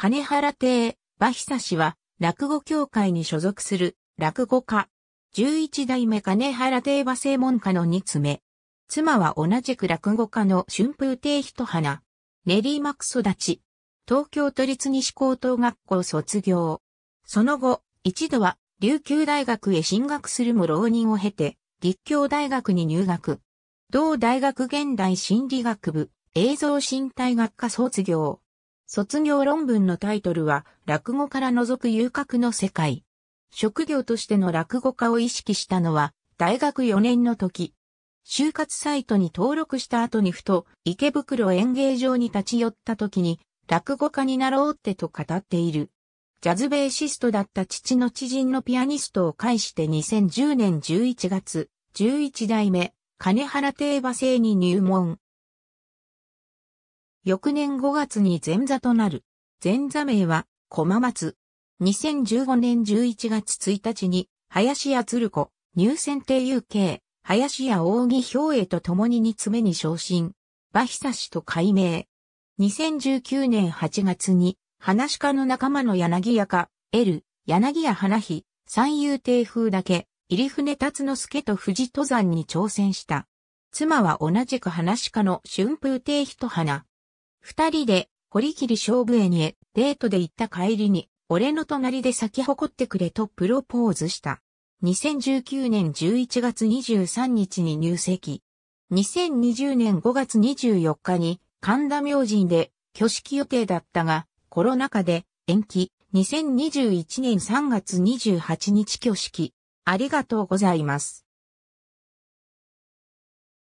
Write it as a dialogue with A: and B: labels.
A: 金原亭、馬久氏は、落語協会に所属する、落語家。11代目金原亭馬正門家の2つ目。妻は同じく落語家の春風亭一花。練馬区育ち。東京都立西高等学校卒業。その後、一度は琉球大学へ進学するも浪人を経て、立教大学に入学。同大学現代心理学部、映像身体学科卒業。卒業論文のタイトルは、落語から除く遊郭の世界。職業としての落語家を意識したのは、大学4年の時。就活サイトに登録した後にふと、池袋演芸場に立ち寄った時に、落語家になろうってと語っている。ジャズベーシストだった父の知人のピアニストを介して2010年11月、11代目、金原定馬制に入門。翌年5月に前座となる。前座名は、駒松。2015年11月1日に、林家鶴子、入選定 UK、林家大木兵衛と共に2つ目に昇進。馬久氏と改名。2019年8月に、話鹿家の仲間の柳屋家 L、柳屋花妃、三遊亭風だけ、入船達之助と富士登山に挑戦した。妻は同じく話鹿家の春風亭人花。二人で、堀切勝負にへデートで行った帰りに、俺の隣で咲き誇ってくれとプロポーズした。2019年11月23日に入籍。2020年5月24日に神田明神で挙式予定だったが、コロナ禍で延期。2021年3月28日挙式。
B: ありがとうございます。